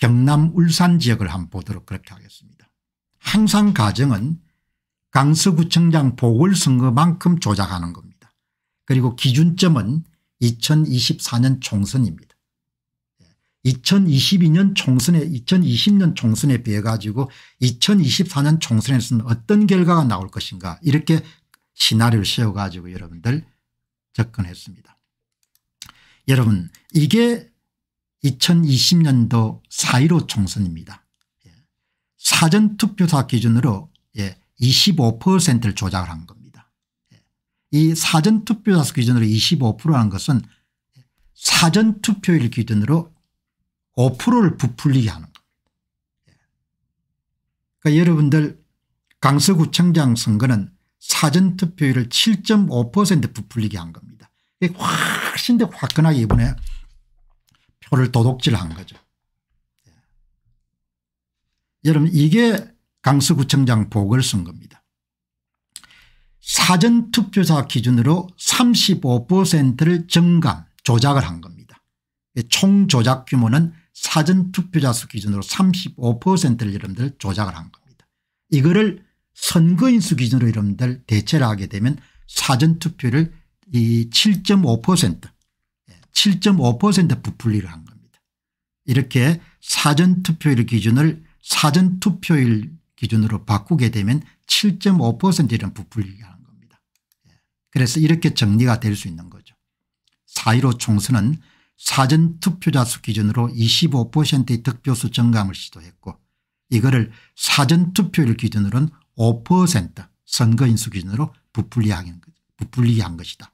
경남 울산 지역을 한번 보도록 그렇게 하겠습니다. 항상 가정은 강서구청장 보궐선거만큼 조작하는 겁니다. 그리고 기준점은 2024년 총선입니다. 2022년 예, 총선에 2020년 총선에 비해 가지고 2024년 총선에서는 어떤 결과가 나올 것인가 이렇게 시나리오를 세워 가지고 여러분들 접근했습니다. 여러분 이게 2020년도 4.15 총선입니다. 예. 사전투표사 기준으로 25%를 예, 조작을 한 겁니다. 예. 이 사전투표사 기준으로 2 5라 것은 사전투표일 기준으로 5%를 부풀리게 하는 겁니다. 그러니까 여러분들 강서구청장 선거는 사전투표율을 7.5% 부풀리게 한 겁니다. 훨씬 더 화끈하게 이번에 표를 도둑질한 거죠. 예. 여러분 이게 강서구청장 보고를 겁니다. 사전투표자 기준으로 35%를 증감 조작을 한 겁니다. 예, 총 조작 규모는 사전투표자 수 기준으로 35%를 여러분들 조작을 한 겁니다. 이거를 선거인 수 기준으로 여러분들 대체를 하게 되면 사전투표를 이7.5% 7.5% 부풀리를 한 겁니다. 이렇게 사전투표일 기준을 사전투표일 기준으로 바꾸게 되면 7.5% 이런 부풀리를 한 겁니다. 예. 그래서 이렇게 정리가 될 수 있는 거죠. 4.15 총선은 사전투표자 수 기준으로 25%의 득표수 증감을 시도했고 이거를 사전투표일 기준으로는 5% 선거인수 기준으로 부풀리한, 것이다.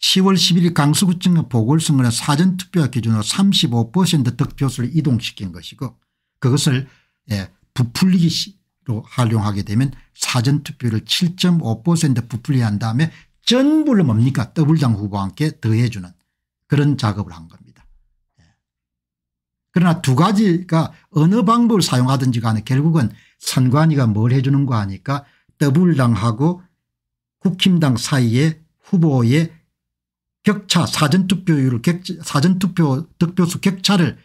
10월 11일 강서구청 보궐선거는 사전투표 기준으로 35% 득표수를 이동시킨 것이고 그것을 예, 부풀리기로 활용하게 되면 사전투표를 7.5% 부풀리한 다음에 전부를 뭡니까 더블당 후보와 함께 더해주는 그런 작업을 한 겁니다. 예. 그러나 두 가지가 어느 방법을 사용하든지 간에 결국은 선관위가 뭘해주는거 하니까 더블당하고 국힘당 사이에 후보의 격차 사전투표율 을 사전투표 득표수 격차를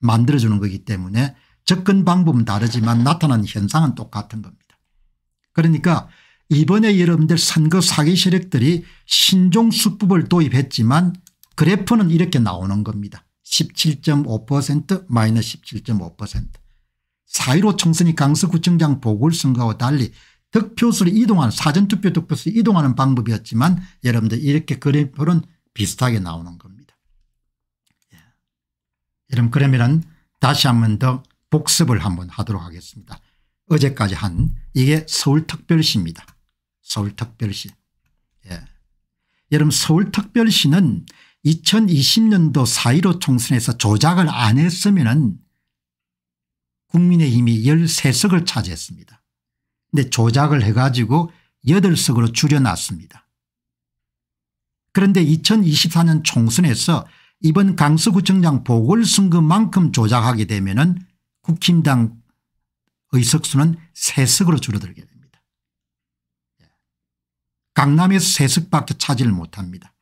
만들어주는 거기 때문에 접근 방법은 다르지만 나타난 현상은 똑같은 겁니다. 그러니까 이번에 여러분들 선거 사기 세력들이 신종 수법을 도입했지만 그래프는 이렇게 나오는 겁니다. 17.5% 마이너스 17.5% 4.15 총선이 강서구청장 보궐선거와 달리 득표수를 이동하는 사전투표 득표수 이동하는 방법이었지만 여러분들 이렇게 그래프는 비슷하게 나오는 겁니다. 예. 여러분 그러면 다시 한 번 더 복습을 한번 하도록 하겠습니다. 어제까지 한 이게 서울특별시입니다. 서울특별시. 예. 여러분 서울특별시는 2020년도 4.15 총선에서 조작을 안 했으면 국민의힘이 13석을 차지했습니다. 근데 조작을 해가지고 8석으로 줄여놨습니다. 그런데 2024년 총선에서 이번 강서구청장 보궐선거만큼 조작하게 되면 국힘당 의석수는 세석으로 줄어들게 됩니다. 예. 강남에서 세석밖에 차지를 못합니다.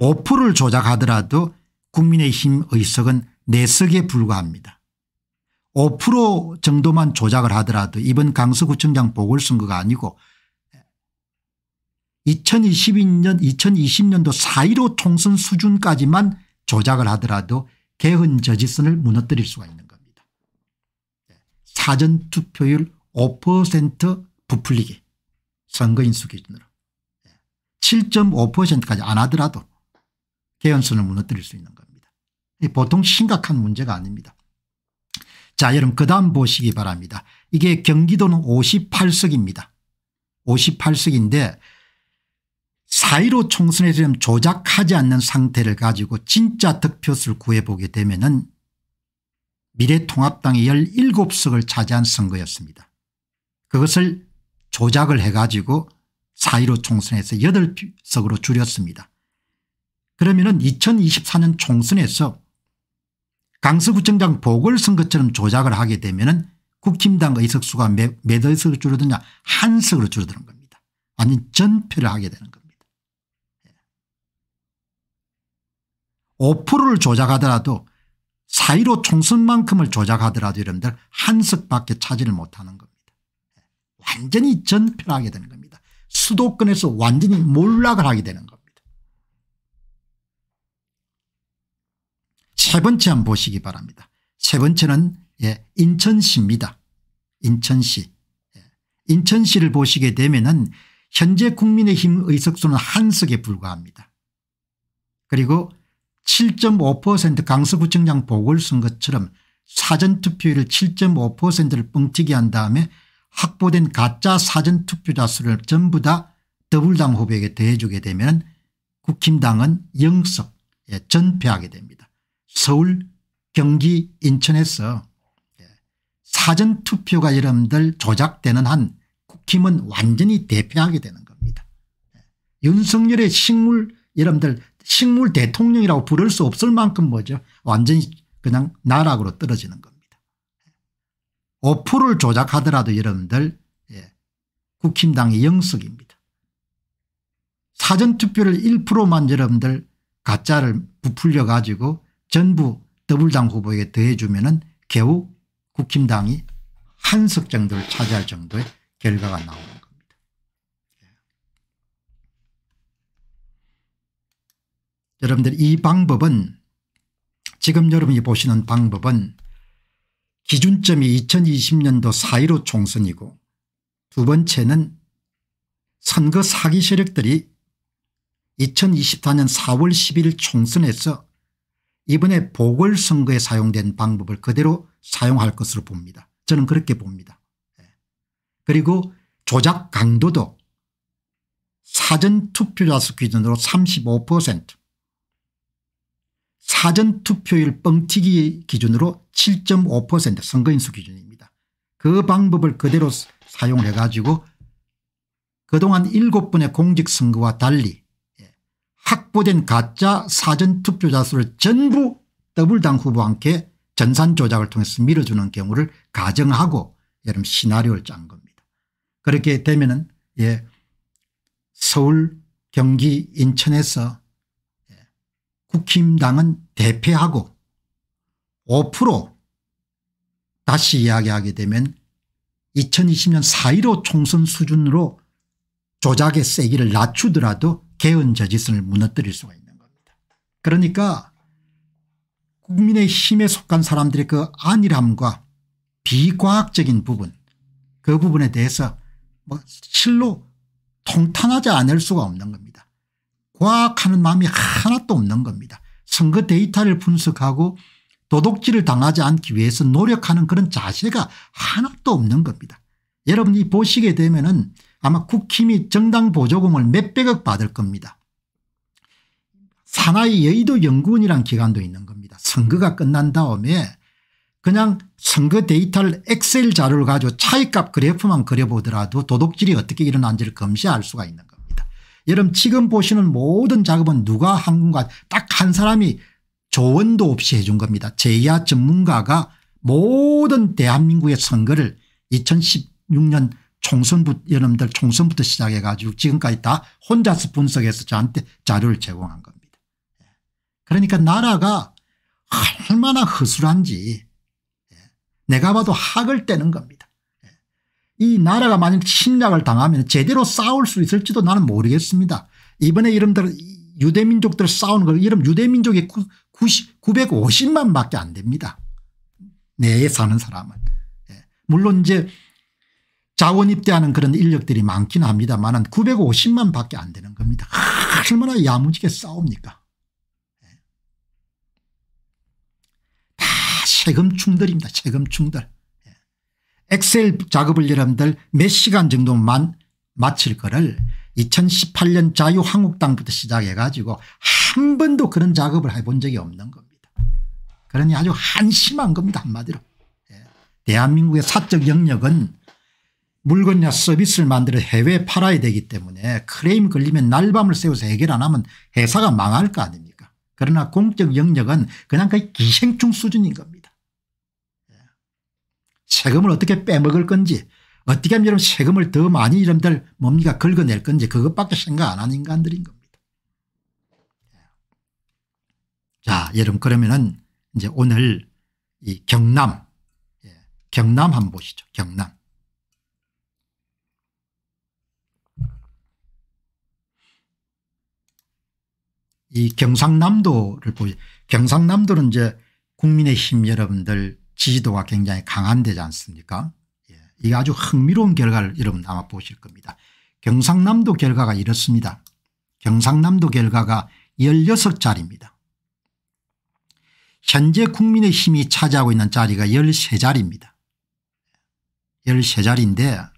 5%를 조작하더라도 국민의힘 의석은 네석에 불과합니다. 5% 정도만 조작을 하더라도 이번 강서구청장 보궐선거가 아니고 2022년 2020년도 4.15 총선 수준까지만 조작을 하더라도 개헌 저지선을 무너뜨릴 수가 있는 겁니다. 예, 사전 투표율 5% 부풀리기 선거인수 기준으로 7.5%까지 예, 안 하더라도 개헌선을 무너뜨릴 수 있는 겁니다. 보통 심각한 문제가 아닙니다. 자 여러분 그 다음 보시기 바랍니다. 이게 경기도는 58석입니다. 58석인데 4.15총선에서 조작하지 않는 상태를 가지고 진짜 득표수를 구해보게 되면은 미래통합당이 17석을 차지한 선거였습니다. 그것을 조작을 해가지고 4.15 총선에서 8석으로 줄였습니다. 그러면은 2024년 총선에서 강서구청장 보궐선거처럼 조작을 하게 되면은 국힘당 의석수가 몇, 의석으로 줄어드냐 한 석으로 줄어드는 겁니다. 아니 전표를 하게 되는 겁니다. 5%를 조작하더라도 사이로 총선만큼을 조작하더라도 여러분들 한석밖에 차지를 못하는 겁니다. 완전히 전편하게 되는 겁니다. 수도권에서 완전히 몰락을 하게 되는 겁니다. 세 번째 한 번 보시기 바랍니다. 세 번째는 예, 인천시입니다. 인천시. 예. 인천시를 보시게 되면은 현재 국민의힘 의석수는 한 석에 불과합니다. 그리고 7.5% 강서구청장 보궐선거 것처럼 사전투표율 을 7.5%를 뻥튀기 한 다음에 확보된 가짜 사전투표자 수를 전부 다 더불당 후보에게 대해주게 되면 국힘당은 영석에 예, 전패하게 됩니다. 서울 경기 인천에서 예, 사전투표가 여러분들 조작되는 한 국힘은 완전히 대패하게 되는 겁니다. 예, 윤석열의 식물 여러분들 식물 대통령이라고 부를 수 없을 만큼 뭐죠 완전히 그냥 나락으로 떨어지는 겁니다. 5%를 조작하더라도 여러분들 예. 국힘당의 영석입니다. 사전투표를 1%만 여러분들 가짜를 부풀려 가지고 전부 더블당 후보에게 더해주면 은 겨우 국힘당이 한 석 정도를 차지할 정도의 결과가 나옵니다. 여러분들 이 방법은 지금 여러분이 보시는 방법은 기준점이 2020년도 4.15 총선이고 두 번째는 선거 사기 세력들이 2024년 4월 11일 총선에서 이번에 보궐선거에 사용된 방법을 그대로 사용할 것으로 봅니다. 저는 그렇게 봅니다. 예. 그리고 조작 강도도 사전투표자 수 기준으로 35% 사전투표율 뻥튀기 기준으로 7.5% 선거인수 기준입니다. 그 방법을 그대로 사용을 해가지고 그동안 7분의 공직선거와 달리 예, 확보된 가짜 사전투표자 수를 전부 더블당 후보한테 전산 조작을 통해서 밀어주는 경우를 가정하고 여름 시나리오를 짠 겁니다. 그렇게 되면은 예 서울 경기 인천에서 예, 국힘당은 대패하고 5% 다시 이야기하게 되면 2020년 4.15 총선 수준으로 조작의 세기를 낮추더라도 개헌 저지선을 무너뜨릴 수가 있는 겁니다. 그러니까 국민의 힘에 속한 사람들의 그 안일함과 비과학적인 부분 그 부분에 대해서 뭐 실로 통탄하지 않을 수가 없는 겁니다. 과학하는 마음이 하나도 없는 겁니다. 선거 데이터를 분석하고 도둑질을 당하지 않기 위해서 노력하는 그런 자세가 하나도 없는 겁니다. 여러분이 보시게 되면 은 아마 국힘 이 정당 보조금을 몇백억 받을 겁니다. 산하의 여의도 연구원이란 기관도 있는 겁니다. 선거가 끝난 다음에 그냥 선거 데이터를 엑셀 자료를 가지고 차이값 그래프만 그려보더라도 도둑질이 어떻게 일어난지를 검시할 수가 있는 겁니다. 여러분 지금 보시는 모든 작업은 누가 한 건가 딱 한 사람이 조언도 없이 해준 겁니다. 제야 전문가가 모든 대한민국의 선거를 2016년 총선부터 여러분들 총선부터 시작해 가지고 지금까지 다 혼자서 분석해서 저한테 자료를 제공한 겁니다. 그러니까 나라가 얼마나 허술한지 예, 내가 봐도 학을 떼는 겁니다. 이 나라가 만약 침략을 당하면 제대로 싸울 수 있을지도 나는 모르겠습니다. 이번에 이름들 유대민족들 싸우는 걸 이름 유대민족이 90, 950만 밖에 안 됩니다. 내에 사는 사람은. 예. 물론 이제 자원 입대하는 그런 인력들이 많긴 합니다만 950만 밖에 안 되는 겁니다. 얼마나 야무지게 싸웁니까. 예. 다 세금충들입니다. 세금충들. 엑셀 작업을 여러분들 몇 시간 정도만 마칠 거를 2018년 자유한국당부터 시작해 가지고 한 번도 그런 작업을 해본 적이 없는 겁니다. 그러니 아주 한심한 겁니다 한마디로. 예. 대한민국의 사적 영역은 물건이나 서비스를 만들어 해외에 팔아야 되기 때문에 크레임 걸리면 날밤을 세워서 해결 안 하면 회사가 망할 거 아닙니까 그러나 공적 영역은 그냥 거의 기생충 수준인 겁니다. 세금을 어떻게 빼먹을 건지 어떻게 하면 여러분 세금을 더 많이 이름들 뭡니까 긁어낼 건지 그것밖에 생각 안 하는 인간들인 겁니다. 자 여러분 그러면은 이제 오늘 이 경남 예, 경남 한번 보시죠 경남 이 경상남도를 보시 경상남도는 이제 국민의힘 여러분들 지지도가 굉장히 강한 데지 않습니까 예. 이게 아주 흥미로운 결과를 여러분 아마 보실 겁니다. 경상남도 결과가 이렇습니다. 경상남도 결과가 16자리입니다. 현재 국민의힘이 차지하고 있는 자리가 13자리입니다. 13자리인데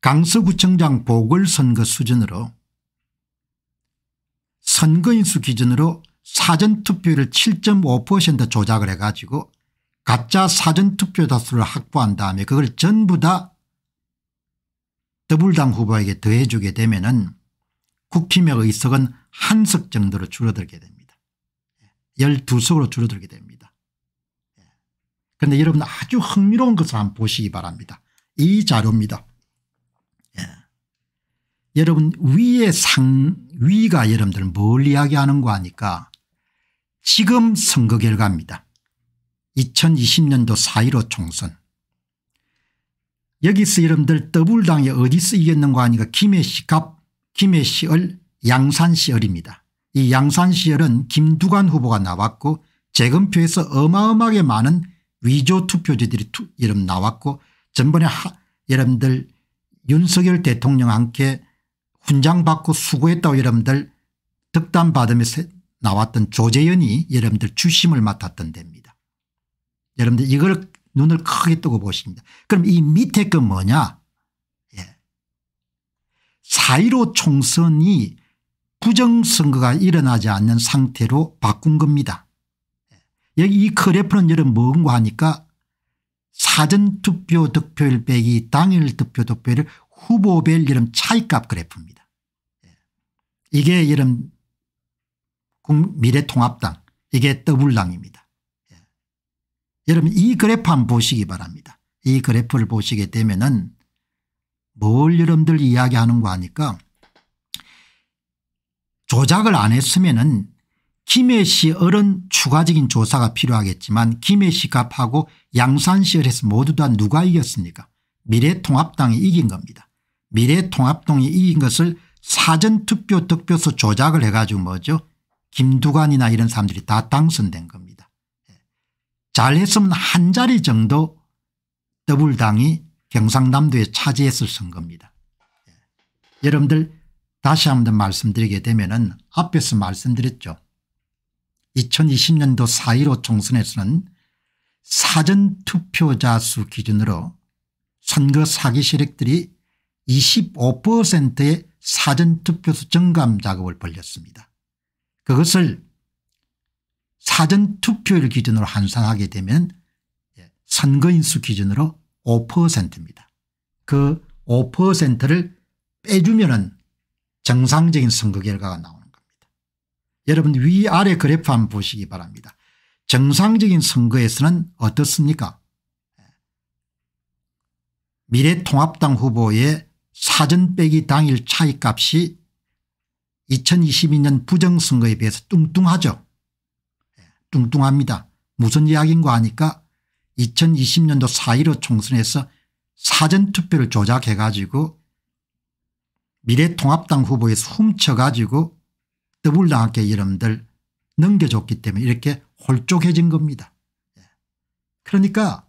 강서구청장 보궐선거 수준으로 선거인수 기준으로 사전투표율을 7.5% 조작을 해가지고 가짜 사전투표 다수를 확보한 다음에 그걸 전부 다 더불당 후보에게 더해주게 되면 은 국힘의 의석은 한 석 정도로 줄어들게 됩니다. 12석으로 줄어들게 됩니다. 그런데 여러분 아주 흥미로운 것을 한번 보시기 바랍니다. 이 자료입니다. 예. 여러분 위에 상위가 여러분들 뭘 이야기하는 거 하니까 지금 선거 결과입니다. 2020년도 4.15 총선 여기서 여러분들 더불당이 어디서 이겼는가 하니까 김해시 갑 김해시을 양산시을입니다. 이 양산시을은 김두관 후보가 나왔고 재검표에서 어마어마하게 많은 위조 투표자들이 투, 여러분 나왔고 전번에 하, 여러분들 윤석열 대통령 함께 훈장 받고 수고했다고 여러분들 득담 받으면서 나왔던 조재연이 여러분들 주심을 맡았던 데입니다. 여러분들 이걸 눈을 크게 뜨고 보십니다. 그럼 이 밑에 건 뭐냐? 예. 4.15 총선이 부정선거가 일어나지 않는 상태로 바꾼 겁니다. 예. 여기 이 크래프는 여러분 뭔가 하니까 사전투표 득표율 빼기 당일 득표 득표율 후보별 이름 차이값 그래프입니다. 예. 이게 이름 미래통합당 이게 더블당입니다. 여러분 이 그래프 한번 보시기 바랍니다. 이 그래프를 보시게 되면은 뭘 여러분들 이야기하는 거아니까 조작을 안 했으면은 김해시 어른 추가적인 조사가 필요하겠지만 김해시 갑하고 양산시 을에서 모두 다 누가 이겼습니까 미래통합당이 이긴 겁니다. 미래통합당이 이긴 것을 사전투표 득표수 조작을 해가지고 뭐죠 김두관이나 이런 사람들이 다 당선된 겁니다. 잘했으면 한 자리 정도 더불당이 경상남도에 차지했을 선거입니다. 예. 여러분들 다시 한 번 말씀드리게 되면 은 앞에서 말씀드렸죠. 2020년도 4.15 총선에서는 사전투표자 수 기준으로 선거 사기 세력들이 25%의 사전투표수 증감 작업을 벌였습니다. 그것을 사전투표율 기준으로 환산하게 되면 예, 선거인수 기준으로 5%입니다. 그 5%를 빼주면 정상적인 선거 결과가 나오는 겁니다. 여러분 위아래 그래프 한번 보시기 바랍니다. 정상적인 선거에서는 어떻습니까 예. 미래통합당 후보의 사전 빼기 당일 차이값이 2022년 부정선거에 비해서 뚱뚱하죠. 뚱뚱합니다. 무슨 이야기인가 하니까 2020년도 4.15 총선에서 사전투표를 조작해 가지고 미래통합당 후보에서 훔쳐가지고 더블당학계 이름들 넘겨줬기 때문에 이렇게 홀쭉해진 겁니다. 예. 그러니까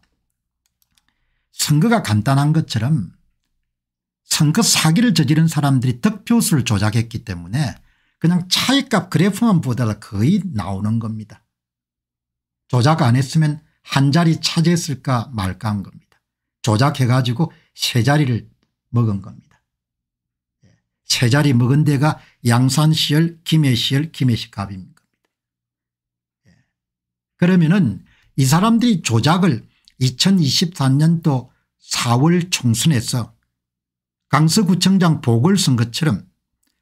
선거가 간단한 것처럼 선거 사기를 저지른 사람들이 득표수를 조작했기 때문에 그냥 차이값 그래프만 보다가 거의 나오는 겁니다. 조작 안 했으면 한 자리 차지했을까 말까 한 겁니다. 조작해 가지고 세 자리를 먹은 겁니다. 세 자리 먹은 데가 양산시열 김해시열 김해시갑인겁니다 그러면은 이 사람들이 조작을 2023년도 4월 총선에서 강서구청장 보궐선거처럼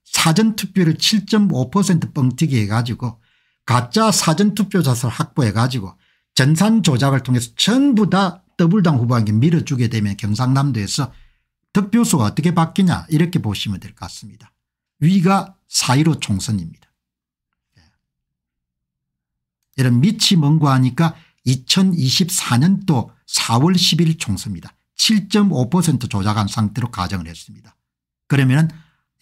사전투표를 7.5% 뻥튀기 해가지고 가짜 사전투표 자서를 확보해 가지고 전산 조작을 통해서 전부 다 더블당 후보에게 밀어주게 되면 경상남도에서 득표수가 어떻게 바뀌냐 이렇게 보시면 될 것 같습니다. 위가 4.15 총선입니다. 예. 이런 밑이 먼 거 하니까 2024년도 4월 10일 총선입니다. 7.5% 조작한 상태로 가정을 했습니다. 그러면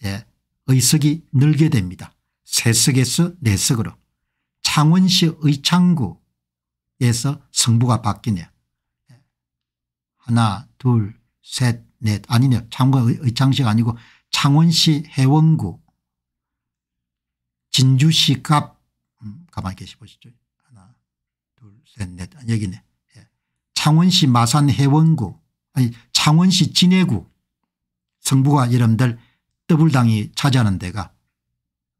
예, 의석이 늘게 됩니다. 세석에서 네석으로 창원시 의창구에서 성부가 바뀌네요. 하나 둘 셋 넷 아니네요. 창원 의창시가 아니고 창원시 해원구 진주시 갑 음, 가만히 계시보시죠. 하나 둘 셋넷 아, 여기네. 예. 창원시 마산 해원구 아니 창원시 진해구 성부가 여러분들 더블당이 차지하는 데가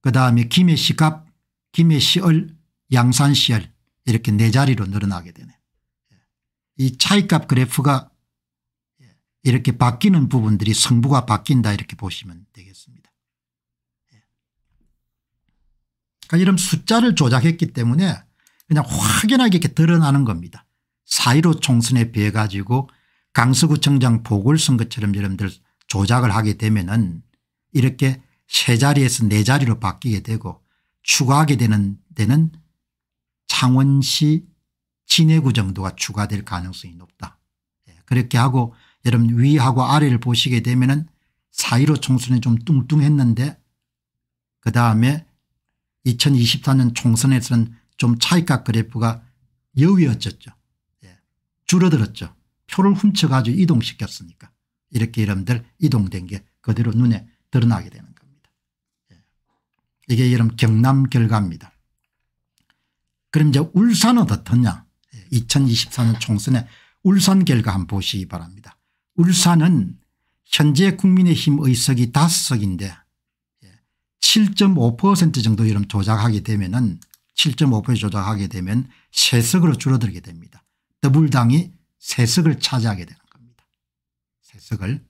그다음에 김해시 갑 김해 시을 양산 시을 이렇게 네 자리로 늘어나게 되네. 이 차이값 그래프가 이렇게 바뀌는 부분들이 성부가 바뀐다 이렇게 보시면 되겠습니다. 그러니까 이런 숫자를 조작했기 때문에 그냥 확연하게 이렇게 드러나는 겁니다. 4.15 총선에 비해 가지고 강서구청장 보궐선거처럼 여러분들 조작을 하게 되면은 이렇게 세 자리에서 네 자리로 바뀌게 되고 추가하게 되는 데는 창원시 진해구 정도가 추가될 가능성이 높다. 예, 그렇게 하고 여러분 위하고 아래를 보시게 되면 은 사이로 총선이 좀 뚱뚱했는데 그 다음에 2024년 총선에서는 좀 차익각 그래프가 여위어졌죠. 예, 줄어들었죠. 표를 훔쳐가지고 이동시켰으니까 이렇게 여러분들 이동된 게 그대로 눈에 드러나게 되는 이게 여름 경남 결과입니다. 그럼 이제 울산은 어떻냐 2024년 예, 총선에 울산 결과 한번 보시기 바랍니다. 울산은 현재 국민의힘 의석이 5석인데 7.5% 예, 정도 이런 조작하게 되면 은7.5% 조작하게 되면 3석으로 줄어들게 됩니다. 더불당이 3석을 차지하게 되는 겁니다. 3석을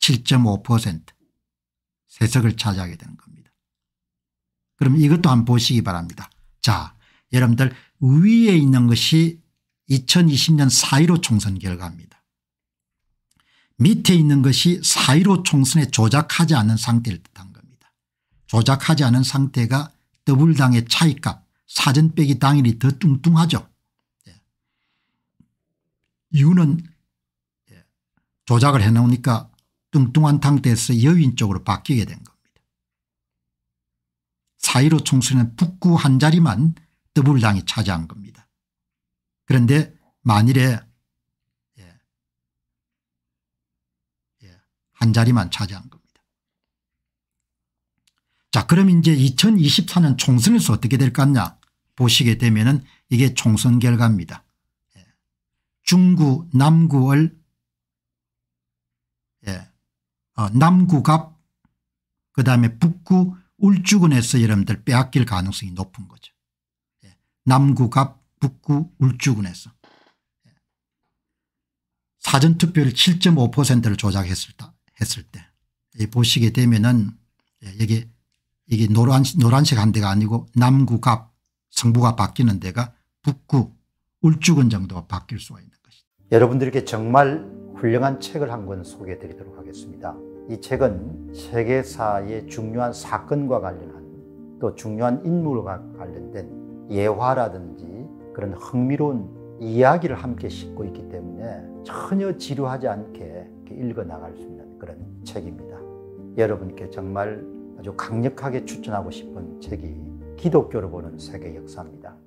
7.5% 3석을 차지하게 되는 겁니다. 그럼 이것도 한번 보시기 바랍니다. 자 여러분들 위에 있는 것이 2020년 4.15 총선 결과입니다. 밑에 있는 것이 4.15 총선에 조작하지 않은 상태를 뜻한 겁니다. 조작하지 않은 상태가 더블당의 차이값 사전 빼기 당일이 더 뚱뚱하죠. 예. 이유는 예, 조작을 해놓으니까 뚱뚱한 상태에서 여윈 쪽으로 바뀌게 된 거. 4.15 총선은 북구 한 자리만 더불당이 차지한 겁니다. 그런데 만일에 예. 예. 한 자리만 차지한 겁니다. 자 그럼 이제 2024년 총선에서 어떻게 될 것냐 보시게 되면 은 이게 총선 결과입니다. 예. 중구 남구월 예, 어, 남구갑 그다음에 북구 울주군에서 여러분들 빼앗길 가능성이 높은 거죠. 예. 남구갑 북구 울주군에서 예. 사전투표율 7.5%를 조작했을 때, 보시게 되면은 예, 여기 이게 노란, 노란색 한 대가 아니고 남구갑 성부가 바뀌는 데가 북구 울주군 정도가 바뀔 수가 있는 것이다. 여러분들에게 정말 훌륭한 책을 한 권 소개해 드리도록 하겠습니다. 이 책은 세계사의 중요한 사건과 관련한 또 중요한 인물과 관련된 예화라든지 그런 흥미로운 이야기를 함께 싣고 있기 때문에 전혀 지루하지 않게 읽어 나갈 수 있는 그런 책입니다. 여러분께 정말 아주 강력하게 추천하고 싶은 책이 기독교로 보는 세계 역사입니다.